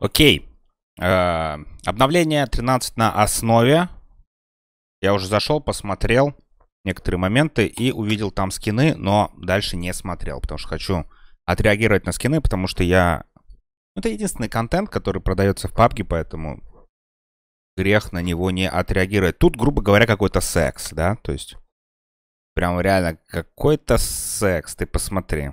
Окей. Э, обновление 13 на основе. Я уже зашел, посмотрел некоторые моменты и увидел там скины, но дальше не смотрел, потому что хочу отреагировать на скины, потому что я... Ну, это единственный контент, который продается в папке, поэтому грех на него не отреагировать. Тут, грубо говоря, какой-то секс, да? То есть прям реально какой-то секс, ты посмотри.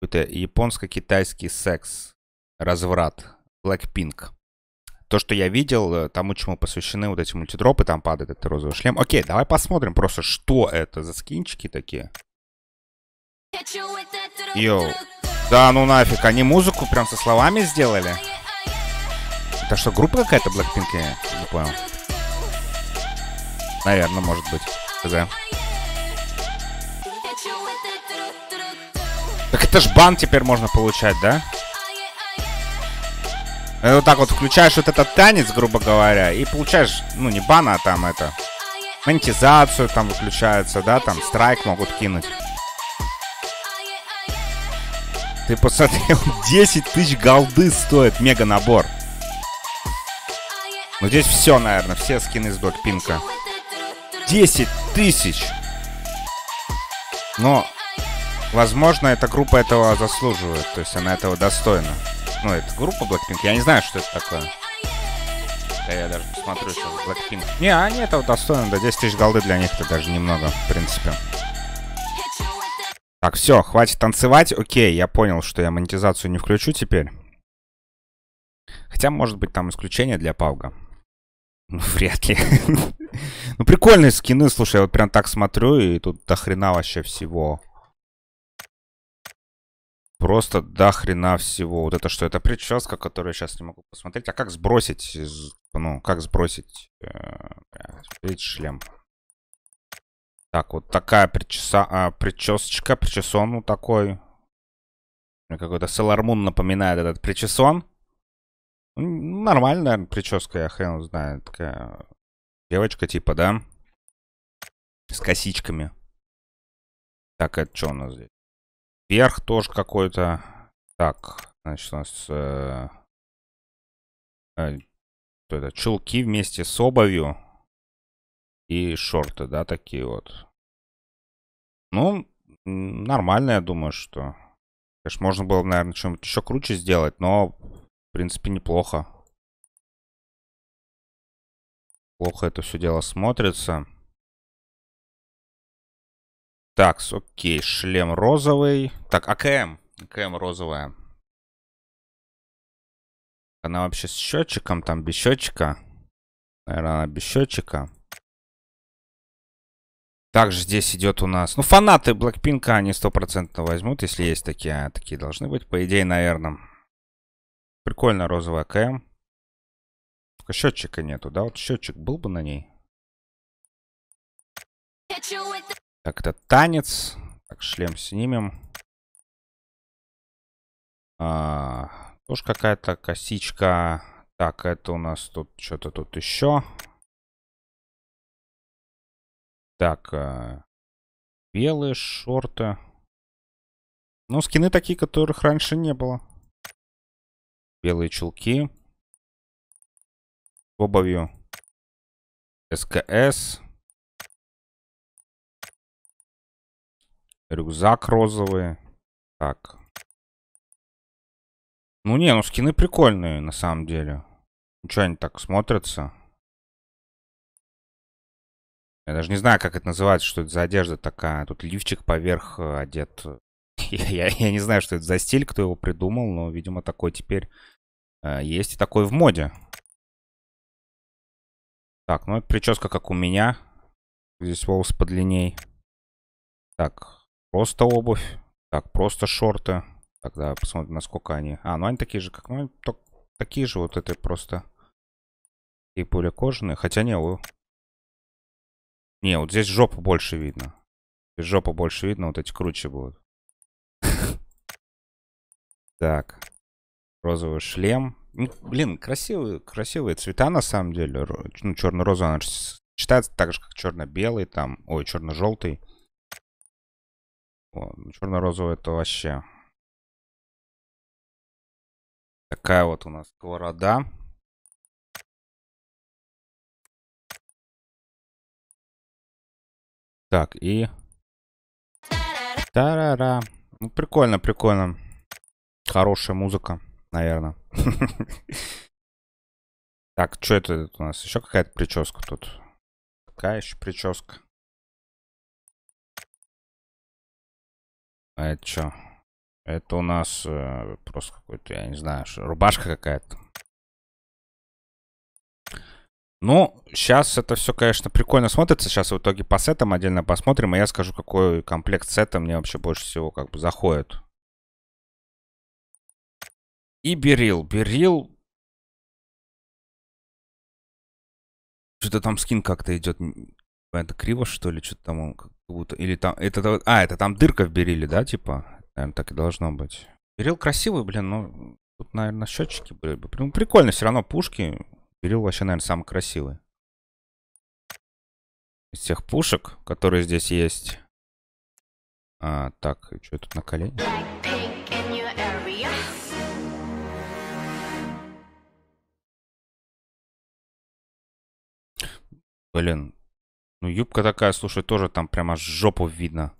Какой-то японско-китайский секс разврат, Blackpink. То, что я видел, э, тому, чему посвящены вот эти мультидропы, там падает этот розовый шлем. Окей, давай посмотрим просто, что это за скинчики такие. Йоу. Да ну нафиг, они музыку прям со словами сделали? Это что, группа какая-то Blackpink? Я не понял. Наверное, может быть. да Так это ж бан теперь можно получать, да? И э, вот так вот включаешь вот этот танец, грубо говоря, и получаешь, ну, не бана, а там это... Монетизацию там выключается, да, там страйк могут кинуть. Ты посмотри, 10 тысяч голды стоит мега набор. Ну здесь все, наверное, все скины с Блэкпинка. 10 тысяч! Но, возможно, эта группа этого заслуживает, то есть она этого достойна ну, это группа Blackpink. Я не знаю, что это такое. Да я даже посмотрю сейчас Blackpink. Не, они этого достойны. Да 10 тысяч голды для них это даже немного, в принципе. Так, все, хватит танцевать. Окей, я понял, что я монетизацию не включу теперь. Хотя, может быть, там исключение для Пауга. Ну, вряд ли. ну, прикольные скины, слушай, я вот прям так смотрю, и тут до хрена вообще всего. Просто до хрена всего. Вот это что? Это прическа, которую я сейчас не могу посмотреть. А как сбросить? Ну, как сбросить? Э, Смотреть шлем. Так, вот такая причеса, а, причесочка, причесон вот такой. Какой-то Селармун напоминает этот причесон. Ну, нормальная прическа, я хрен знаю. Такая девочка типа, да? С косичками. Так, это что у нас здесь? Верх тоже какой-то. Так, значит, у нас... Э, э, это, чулки вместе с обувью. И шорты, да, такие вот. Ну, нормально, я думаю, что... Конечно, можно было, наверное, что-нибудь еще круче сделать, но, в принципе, неплохо. Плохо это все дело смотрится. Так, окей, шлем розовый. Так, АКМ. АКМ розовая. Она вообще с счетчиком, там без счетчика. Наверное, она без счетчика. Также здесь идет у нас... Ну, фанаты Блэкпинка они стопроцентно возьмут, если есть такие. А, такие должны быть, по идее, наверное. Прикольно розовая КМ. Только счетчика нету, да? Вот счетчик был бы на ней. Так, это танец. Так, шлем снимем. А, тоже какая-то косичка. Так, это у нас тут что-то тут еще. Так, э, белые шорты. Ну, скины такие, которых раньше не было. Белые чулки. С обувью. СКС. Рюкзак розовый. Так. Ну не, ну скины прикольные на самом деле. Ну что они так смотрятся? Я даже не знаю, как это называется, что это за одежда такая. Тут лифчик поверх э, одет. Я, я, я не знаю, что это за стиль, кто его придумал, но, видимо, такой теперь э, есть и такой в моде. Так, ну это прическа как у меня. Здесь волосы подлинней. Так, Просто обувь. Так, просто шорты. Тогда посмотрим, насколько они... А, ну они такие же, как... Ну, они такие же вот это просто. И более кожаные. Хотя не, у... Не, вот здесь жопа больше видно. Здесь жопу больше видно, вот эти круче будут. Так. Розовый шлем. блин, красивые, красивые цвета на самом деле. Ну, черно-розовый, она читается так же, как черно-белый там. Ой, черно-желтый. Ну, Черно-розовый это вообще такая вот у нас сковорода. Так, и... та ра Ну, прикольно, прикольно. Хорошая музыка, наверное. Так, что это у нас? Еще какая-то прическа тут. Какая еще прическа? А это что? Это у нас э, просто какой-то, я не знаю, рубашка какая-то. Ну, сейчас это все, конечно, прикольно смотрится. Сейчас в итоге по сетам отдельно посмотрим, и а я скажу, какой комплект сета мне вообще больше всего как бы заходит. И Берил. Берил... Что-то там скин как-то идет. Это криво, что ли? Что-то там он или там... Это, а, это там дырка вберили да, типа? Наверное, так и должно быть. Берил красивый, блин, но ну, тут, наверное, счетчики были бы. Ну, прикольно, все равно пушки. Берил вообще, наверное, самый красивый. Из всех пушек, которые здесь есть. А, так, что тут на колени? Блин, ну, юбка такая, слушай, тоже там прямо жопу видно.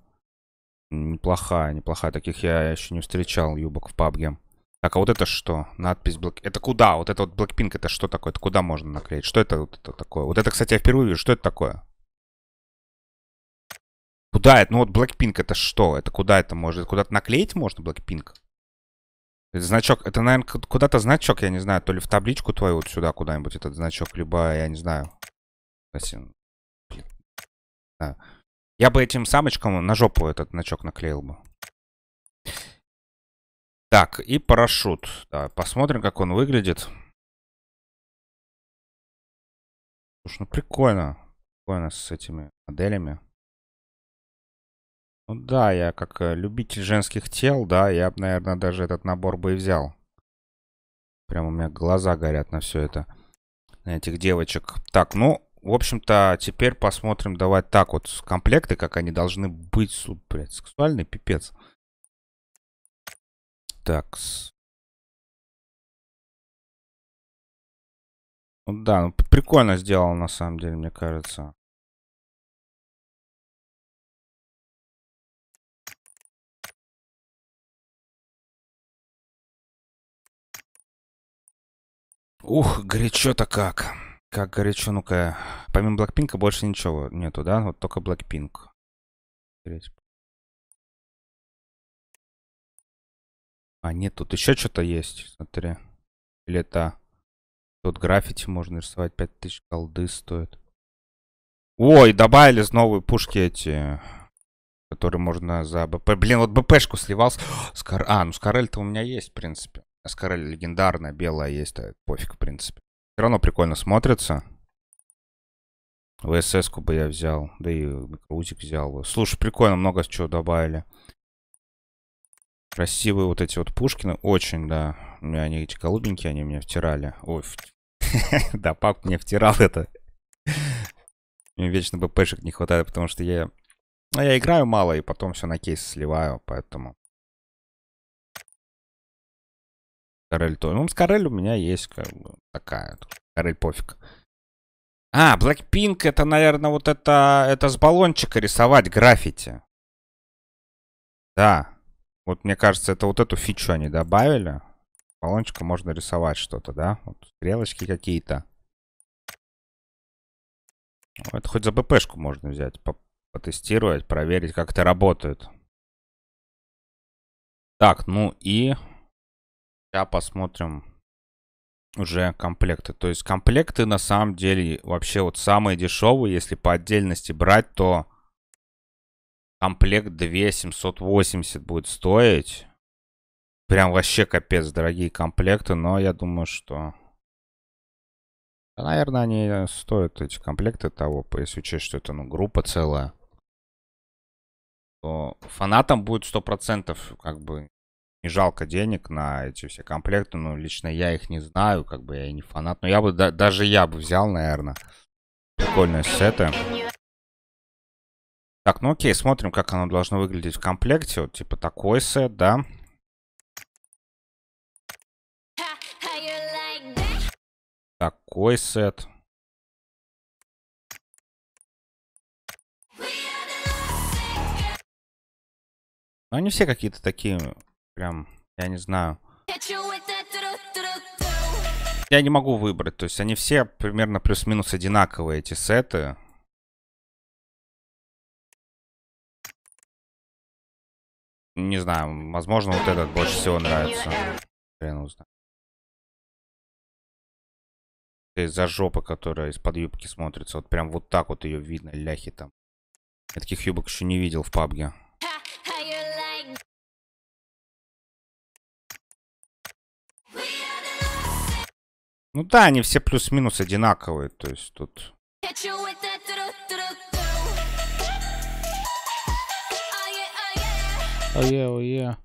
Неплохая, неплохая. Таких я еще не встречал юбок в пабге. Так, а вот это что? Надпись Black... Это куда? Вот это вот Blackpink, это что такое? Это куда можно наклеить? Что это вот это такое? Вот это, кстати, я впервые вижу. Что это такое? Куда это? Ну вот Blackpink это что? Это куда это можно? Куда-то наклеить можно Blackpink? Это значок, это, наверное, куда-то значок, я не знаю, то ли в табличку твою вот сюда куда-нибудь этот значок, либо, я не знаю, да. Я бы этим самочкам на жопу этот значок наклеил бы. Так, и парашют. Да, посмотрим, как он выглядит. Слушай, ну прикольно. Прикольно с этими моделями. Ну да, я как э, любитель женских тел, да, я бы, наверное, даже этот набор бы и взял. Прям у меня глаза горят на все это. На этих девочек. Так, ну, в общем-то, теперь посмотрим, давай так вот, комплекты, как они должны быть. Блядь, сексуальный пипец. Так. Ну да, ну, прикольно сделал, на самом деле, мне кажется. Ух, горячо-то как как горячо, ну-ка. Помимо Блэкпинка больше ничего нету, да? Вот только Блэкпинк. А, нет, тут еще что-то есть, смотри. Или это... Тут граффити можно рисовать, 5000 колды стоит. Ой, добавили новые пушки эти, которые можно за БП. Блин, вот БПшку сливался. Скар... А, ну Скарель-то у меня есть, в принципе. А Скарель легендарная, белая есть, а пофиг, в принципе. Все равно прикольно смотрится. ВСС-ку бы я взял, да и микроузик взял бы. Слушай, прикольно, много чего добавили. Красивые вот эти вот Пушкины, очень, да. У меня они эти голубенькие, они мне втирали. Ой, да, пап мне втирал это. Мне вечно БПшек не хватает, потому что я... Ну, я играю мало, и потом все на кейс сливаю, поэтому... Карель то. Ну, Карель у меня есть как бы такая. Скорель пофиг. А, Blackpink это, наверное, вот это, это с баллончика рисовать граффити. Да. Вот мне кажется, это вот эту фичу они добавили. баллончика можно рисовать что-то, да? Вот стрелочки какие-то. Ну, это хоть за БПшку можно взять, по потестировать, проверить, как это работает. Так, ну и Сейчас посмотрим уже комплекты. То есть комплекты на самом деле вообще вот самые дешевые, если по отдельности брать, то комплект 2780 будет стоить. Прям вообще капец дорогие комплекты, но я думаю, что... наверное, они стоят, эти комплекты того, если учесть, что это ну, группа целая. То фанатам будет 100% как бы не жалко денег на эти все комплекты, но ну, лично я их не знаю, как бы я не фанат, но я бы, да, даже я бы взял, наверное, прикольные сеты. Так, ну окей, смотрим, как оно должно выглядеть в комплекте, вот типа такой сет, да. Такой сет. Но ну, они все какие-то такие Прям, я не знаю. Я не могу выбрать, то есть они все примерно плюс-минус одинаковые, эти сеты. Не знаю, возможно, вот этот больше всего нравится. Хрен узнаю. Из-за жопы, которая из-под юбки смотрится. Вот прям вот так вот ее видно, ляхи там. Я таких юбок еще не видел в пабге. Ну да, они все плюс-минус одинаковые, то есть тут... Ое, ое.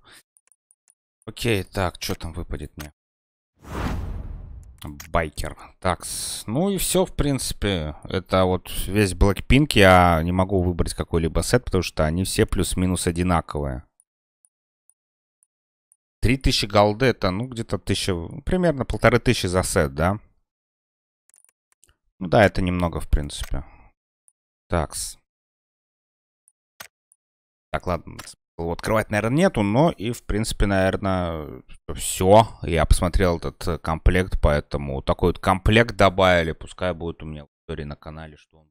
Окей, так, что там выпадет мне? Байкер. Так, ну и все, в принципе. Это вот весь Blackpink. Я не могу выбрать какой-либо сет, потому что они все плюс-минус одинаковые. 3000 голды это, ну, где-то тысяча примерно полторы тысячи за сет, да? Ну да, это немного, в принципе. Такс. Так, ладно, открывать, наверное, нету, но и, в принципе, наверное, все. Я посмотрел этот э, комплект, поэтому такой вот комплект добавили. Пускай будет у меня в истории на канале, что он